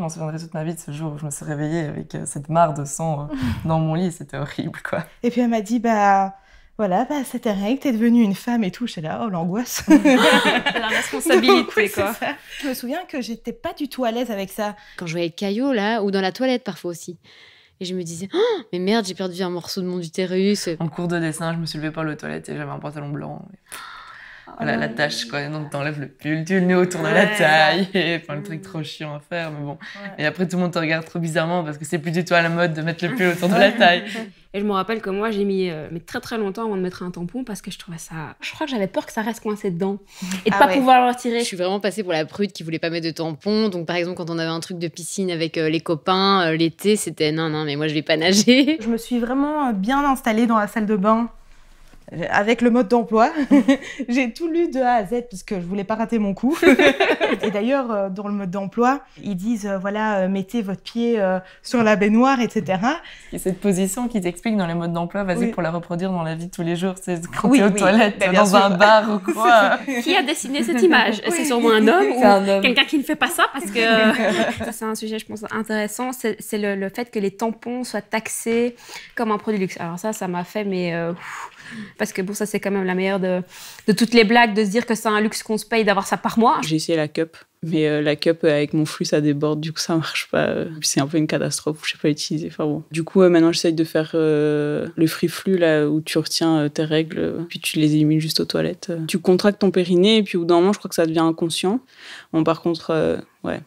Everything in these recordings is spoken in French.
Je m'en souviendrai toute ma vie de ce jour où je me suis réveillée avec euh, cette mare de sang euh, dans mon lit. C'était horrible, quoi. Et puis elle m'a dit, bah voilà, bah, c'était rien, tu t'es devenue une femme et tout. J'étais là, oh l'angoisse. la responsabilité, quoi. Je me souviens que j'étais pas du tout à l'aise avec ça. Quand je voyais le caillou là, ou dans la toilette parfois aussi. Et je me disais, oh, mais merde, j'ai perdu un morceau de mon utérus. En cours de dessin, je me suis levée par le toilette et j'avais un pantalon blanc. Oh la tâche, quoi. Donc, t'enlèves le pull, tu le mets autour de la taille, enfin, le truc mm. trop chiant à faire, mais bon. Et après, tout le monde te regarde trop bizarrement parce que c'est plus du tout à la mode de mettre le pull autour de la taille. Et je me rappelle que moi, j'ai mis euh, mais très très longtemps avant de mettre un tampon parce que je trouvais ça. Je crois que j'avais peur que ça reste coincé dedans et de ah pas pouvoir le retirer. Je suis vraiment passée pour la prude qui voulait pas mettre de tampon. Donc, par exemple, quand on avait un truc de piscine avec euh, les copains euh, l'été, c'était non, non, mais moi je vais pas nager. Je me suis vraiment bien installée dans la salle de bain euh, avec le mode d'emploi. j'ai tout lu de A à Z parce que je voulais pas rater mon coup. et d'ailleurs, euh, dans le mode d'emploi, ils disent euh, voilà, mettez votre pied sur la baignoire, etc. Et cette position qu'ils expliquent dans les modes d'emploi, vas-y pour la reproduire dans la vie de tous les jours. C'est de oui, aux toilettes, ben, dans un bar ou quoi. qui a dessiné cette image C'est sûrement un homme ou quelqu'un qui ne fait pas ça parce que c'est un sujet, je pense, intéressant. C'est le, le, fait que les tampons soient taxés comme un produit luxe. Alors ça, ça m'a fait mais parce que bon, ça, c'est quand même la meilleure de, toutes les blagues, de se dire que c'est un luxe qu'on se paye d'avoir ça par mois. J'ai essayé la cup, mais euh, la cup euh, avec mon flux, ça déborde, du coup, ça marche pas. Euh, c'est un peu une catastrophe, je sais pas utiliser. Du coup, maintenant, j'essaye de faire le free flux, là, où tu retiens tes règles, puis tu les élimines juste aux toilettes. Tu contractes ton périnée, et puis au bout d'un moment, je crois que ça devient inconscient. Bon, par contre, ouais.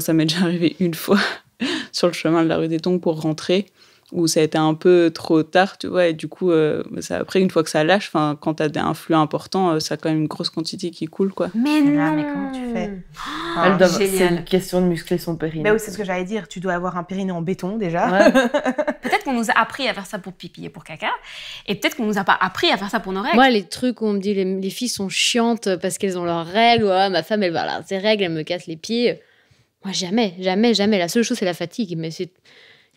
ça m'est déjà arrivé une fois sur le chemin de la rue des Tongs pour rentrer où ça a été un peu trop tard, tu vois. Et du coup, euh, ça, après, une fois que ça lâche, quand t'as des un flux important, euh, ça a quand même une grosse quantité qui coule, quoi. Mais eh ben, non là, Mais comment tu fais ah, C'est une question de muscler son périnée. Bah c'est ce que j'allais dire. Tu dois avoir un périnée en béton, déjà. peut-être qu'on nous a appris à faire ça pour pipi et pour caca. Et peut-être qu'on nous a pas appris à faire ça pour nos règles. Moi, les trucs où on me dit les, filles sont chiantes parce qu'elles ont leurs règles, ah, ma femme, elle va là, ses règles, elle me casse les pieds. Moi, jamais, jamais, jamais. La seule chose, c'est la fatigue. Mais c'est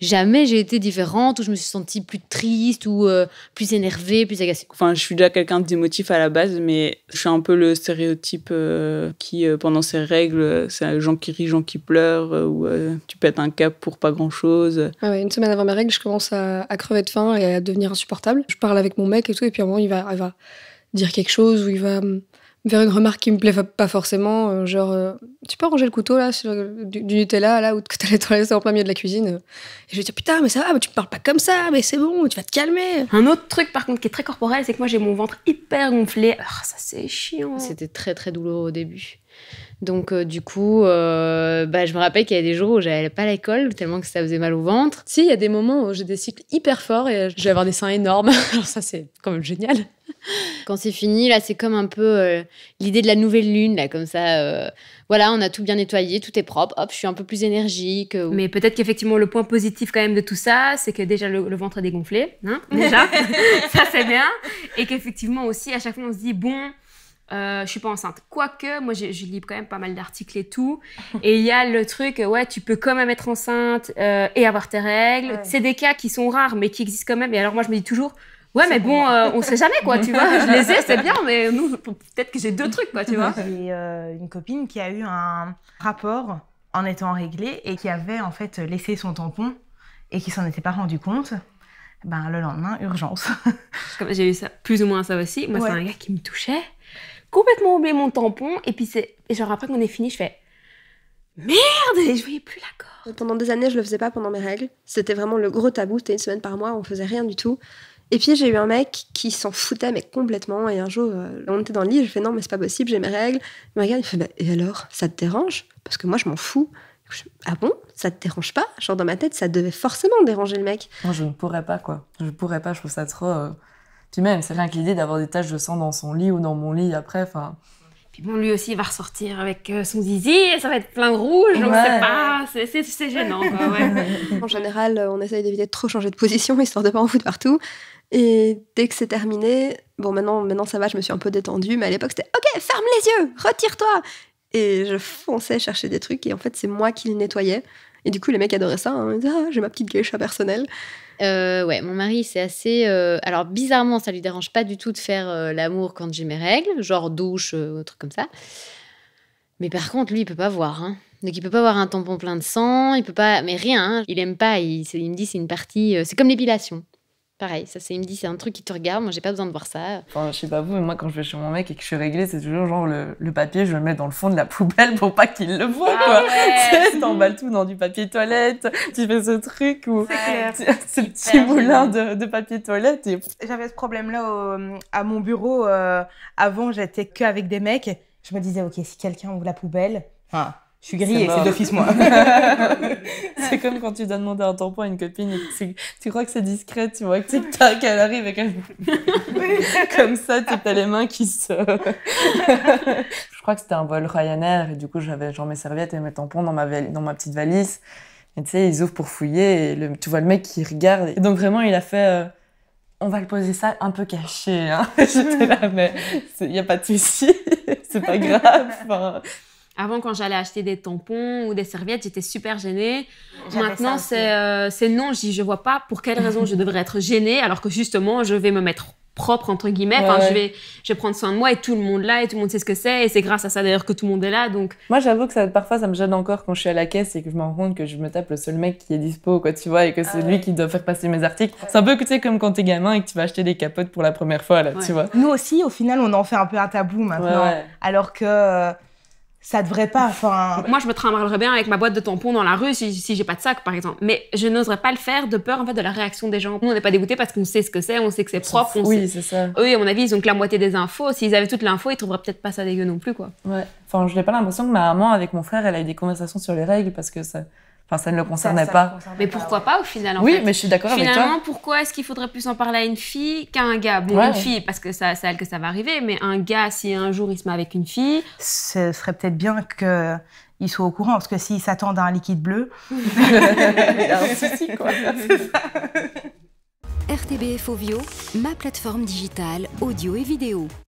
jamais j'ai été différente ou je me suis sentie plus triste ou euh, plus énervée, plus agacée. Enfin, je suis déjà quelqu'un d'émotif à la base, mais je suis un peu le stéréotype euh, qui, euh, pendant ses règles, c'est gens qui rient, gens qui pleurent ou tu pètes un cap pour pas grand chose. Ah une semaine avant mes règles, je commence à, crever de faim et à devenir insupportable. Je parle avec mon mec et tout, et puis à un moment, il va, il va dire quelque chose ou il va hum, vers une remarque qui me plaît pas forcément, euh, genre euh, tu peux ranger le couteau là du, Nutella là ou que te laisser en plein milieu de la cuisine. Euh, et je lui dis « putain mais ça va, mais tu me parles pas comme ça, mais c'est bon, tu vas te calmer. Un autre truc par contre qui est très corporel, c'est que moi j'ai mon ventre hyper gonflé. Oh, ça c'est chiant. C'était très très douloureux au début. Donc du coup, bah, je me rappelle qu'il y a des jours où j'allais pas à l'école tellement que ça faisait mal au ventre. Si, il y a des moments où j'ai des cycles hyper forts et je vais avoir des seins énormes. Alors ça c'est quand même génial. Quand c'est fini, là, c'est comme un peu euh, l'idée de la nouvelle lune, là, comme ça. Euh, voilà, on a tout bien nettoyé, tout est propre. Hop, je suis un peu plus énergique. Euh, mais peut-être qu'effectivement, le point positif quand même de tout ça, c'est que déjà le, ventre est dégonflé, non hein, déjà. ça, c'est bien. Et qu'effectivement aussi, à chaque fois, on se dit bon. Euh, je suis pas enceinte. Quoique, moi, je, lis quand même pas mal d'articles et tout. Et il y a le truc, ouais, tu peux quand même être enceinte et avoir tes règles. C'est des cas qui sont rares, mais qui existent quand même. Et alors, moi, je me dis toujours, Ouais, mais bon, euh, on sait jamais, quoi, tu vois. Je les ai, c'est bien, mais nous, peut-être que j'ai deux trucs, quoi, tu vois. J'ai euh, une copine qui a eu un rapport en étant réglé et qui avait, en fait, laissé son tampon et qui s'en était pas rendu compte. Ben, le lendemain, urgence. j'ai eu ça, plus ou moins ça aussi. Moi, c'est un gars qui me touchait, complètement oublié mon tampon. Et puis, c'est et genre, après qu'on est fini, je fais merde et je voyais plus l'accord. Pendant des années, je le faisais pas pendant mes règles. C'était vraiment le gros tabou. C'était une semaine par mois, on faisait rien du tout. Et puis j'ai eu un mec qui s'en foutait mais complètement. Et un jour, euh, on était dans le lit, je fais non mais c'est pas possible, j'ai mes règles. Il me regarde, il fait bah, et alors, ça te dérange Parce que moi je m'en fous. ah bon Ça te dérange pas Genre dans ma tête, ça devait forcément déranger le mec. Non, je ne pourrais pas quoi. Je pourrais pas. Je trouve ça trop. Tu euh. m'aimes, même, c'est rien que l'idée d'avoir des taches de sang dans son lit ou dans mon lit après. Enfin, lui aussi, va ressortir avec euh, son zizi, et ça va être plein de rouge, donc c'est pas... C'est, gênant, En général, euh, on essaye d'éviter de trop changer de position, histoire de pas en foutre partout. Et dès que c'est terminé, bon, maintenant, maintenant ça va, je me suis un peu détendue, mais à l'époque, c'était « Ok, ferme les yeux Retire-toi !» Et je fonçais chercher des trucs, et en fait, c'est moi qui le nettoyais. Et du coup, les mecs adoraient ça. Hein. Ils disaient, ah, j'ai ma petite geisha personnelle. Euh, ouais, mon mari, c'est assez. Euh, alors, bizarrement, ça lui dérange pas du tout de faire euh, l'amour quand j'ai mes règles, genre douche, autre truc comme ça. Mais par contre, lui, il peut pas voir. Hein. Donc, il peut pas avoir un tampon plein de sang, il peut pas. Mais rien, hein. il aime pas. Il, il me dit, c'est une partie. c'est comme l'épilation. Pareil, ça, c'est, il me dit, c'est un truc qui te regarde, moi, j'ai pas besoin de voir ça. Enfin, je sais pas vous, mais moi, quand je vais chez mon mec et que je suis réglée, c'est toujours genre le, papier, je le mets dans le fond de la poubelle pour pas qu'il le voit, ah quoi. Ouais. T'emballes tout dans du papier toilette, tu fais ce truc ou le petit moulin de, papier toilette. J'avais ce problème-là à mon bureau. Euh, avant, j'étais qu'avec des mecs. Je me disais, ok, si quelqu'un ouvre la poubelle, je suis grillée, c'est d'office moi. c'est comme quand tu dois demander un tampon à une copine tu crois que c'est discret, tu vois que elle arrive et qu'elle. comme ça, as les mains qui se. je crois que c'était un vol Ryanair et du coup, j'avais genre mes serviettes et mes tampons dans ma, dans ma petite valise. Et tu sais, ils ouvrent pour fouiller et le, tu vois le mec qui regarde. Et donc vraiment, il a fait. Euh, on va le poser ça un peu caché. Hein. J'étais là, mais il n'y a pas de souci, c'est pas grave. Hein. Avant, quand j'allais acheter des tampons ou des serviettes, j'étais super gênée. Maintenant, euh, c'est non. Je ne vois pas pour quelle raison je devrais être gênée, alors que justement, je vais me mettre propre entre guillemets. Je, vais, je prendre soin de moi et tout le monde là et tout le monde sait ce que c'est et c'est grâce à ça d'ailleurs que tout le monde est là. Donc moi, j'avoue que ça, parfois ça me gêne encore quand je suis à la caisse et que je me rends compte que je me tape le seul mec qui est dispo quoi, tu vois, et que c'est ah lui qui doit faire passer mes articles. C'est un peu comme quand t'es gamin et que tu vas acheter des capotes pour la première fois là, tu vois. Nous aussi, au final, on en fait un peu un tabou maintenant, alors que euh, ça devrait pas. Enfin. Moi, je me trimballerais bien avec ma boîte de tampons dans la rue si, j'ai pas de sac, par exemple. Mais je n'oserais pas le faire de peur en fait de la réaction des gens. Nous, on n'est pas dégoûté parce qu'on sait ce que c'est, on sait que c'est propre. oui, c'est ça. Eux, à mon avis, ils ont que la moitié des infos. S'ils avaient toute l'info, ils trouveraient peut-être pas ça dégueu non plus, quoi. Ouais. Enfin, je n'ai pas l'impression que ma maman avec mon frère, elle a eu des conversations sur les règles parce que ça, Enfin, ça ne le concernait pas. mais pourquoi pas au final Oui, mais je suis d'accord avec toi. Finalement, pourquoi est-ce qu'il faudrait plus en parler à une fille qu'à un gars Bon, une fille, parce que c'est elle que ça va arriver, mais un gars, si un jour il se met avec une fille. Ce serait peut-être bien que soit au courant, parce que s'il s'attend à un liquide bleu, il un RTBF Ovio, ma plateforme digitale audio et vidéo.